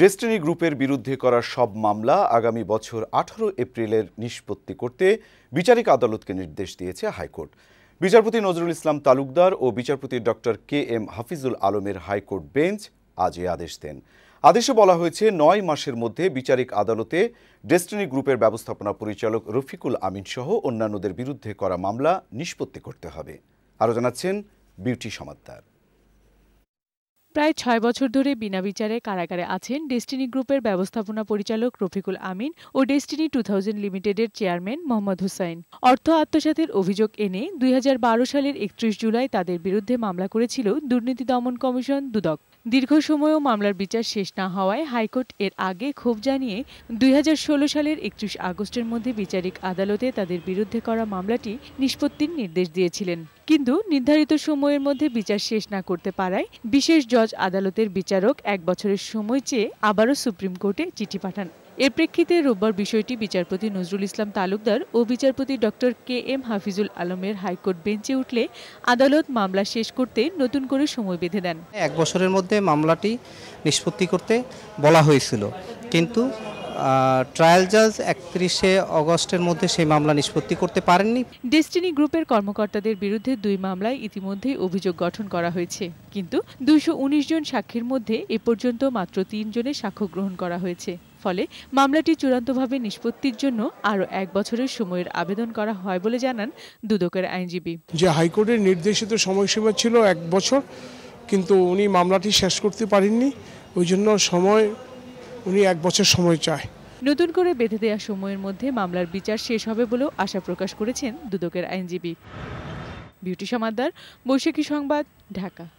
destiny গ্রুপের বিরুদ্ধে করা সব মামলা আগামী বছর আঠারো এপ্রিলের নিষ্পত্তি করতে বিচারিক আদালতকে নির্দেশ দিয়েছে হাইকোর্ট বিচারপতি নজরুল ইসলাম তালুকদার ও বিচারপতি ডক্টর কে এম হাফিজুল আলমের হাইকোর্ট বেঞ্চ আজ এ আদেশ দেন আদেশে বলা হয়েছে নয় মাসের মধ্যে বিচারিক আদালতে ডেস্টিনি গ্রুপের ব্যবস্থাপনা পরিচালক রফিকুল আমিন সহ অন্যান্যদের বিরুদ্ধে করা মামলা নিষ্পত্তি করতে হবে আরও জানাচ্ছেন বিউটি সমাদ্দার প্রায় ছয় বছর ধরে বিনা বিচারে কারাগারে আছেন ডেস্টিনি গ্রুপের ব্যবস্থাপনা পরিচালক রফিকুল আমিন ও ডেস্টিনি টু থাউজেন্ড লিমিটেডের চেয়ারম্যান মোহাম্মদ হুসাইন অর্থ আত্মসাতের অভিযোগ এনে দুই সালের একত্রিশ জুলাই তাদের বিরুদ্ধে মামলা করেছিল দুর্নীতি দমন কমিশন দুদক দীর্ঘ সময়ও মামলার বিচার শেষ না হওয়ায় হাইকোর্ট এর আগে ক্ষোভ জানিয়ে দুই সালের একত্রিশ আগস্টের মধ্যে বিচারিক আদালতে তাদের বিরুদ্ধে করা মামলাটি নিষ্পত্তির নির্দেশ দিয়েছিলেন কিন্তু নির্ধারিত সময়ের মধ্যে বিচার শেষ না করতে পারায় বিশেষ জজ আদালতের বিচারক এক বছরের সময় চেয়ে আবারও সুপ্রিম কোর্টে চিঠি পাঠান এর প্রেক্ষিতে রোববার বিষয়টি বিচারপতি নজরুল ইসলাম তালুকদার ও বিচারপতি ড কে এম হাফিজুল আলমের হাইকোর্ট বেঞ্চে উঠলে আদালত মামলা শেষ করতে নতুন করে সময় বেঁধে দেন এক বছরের মধ্যে মামলাটি নিষ্পত্তি করতে বলা হয়েছিল কিন্তু ট্রায়াল জাজ একত্রিশে অগস্টের মধ্যে সেই মামলা নিষ্পত্তি করতে পারেননি ডেস্টিনি গ্রুপের কর্মকর্তাদের বিরুদ্ধে দুই মামলায় ইতিমধ্যেই অভিযোগ গঠন করা হয়েছে কিন্তু দুইশো জন সাক্ষীর মধ্যে এ পর্যন্ত মাত্র তিনজনের সাক্ষ্য গ্রহণ করা হয়েছে ফলে মামলাটি চূড়ান্তভাবে নিষ্পত্তির জন্য আরও এক বছরের সময়ের আবেদন করা হয় বলে জানান দুদকের আইনজীবী যে হাইকোর্টের নির্দেশিত সময়সীমা ছিল এক বছর কিন্তু উনি মামলাটি শেষ করতে পারেননি ওই জন্য সময় উনি এক বছর সময় চায় নতুন করে বেঁধে দেওয়া সময়ের মধ্যে মামলার বিচার শেষ হবে বলেও আশা প্রকাশ করেছেন দুদকের আইনজীবী বিউটি সমাদ্দার বৈশাখী সংবাদ ঢাকা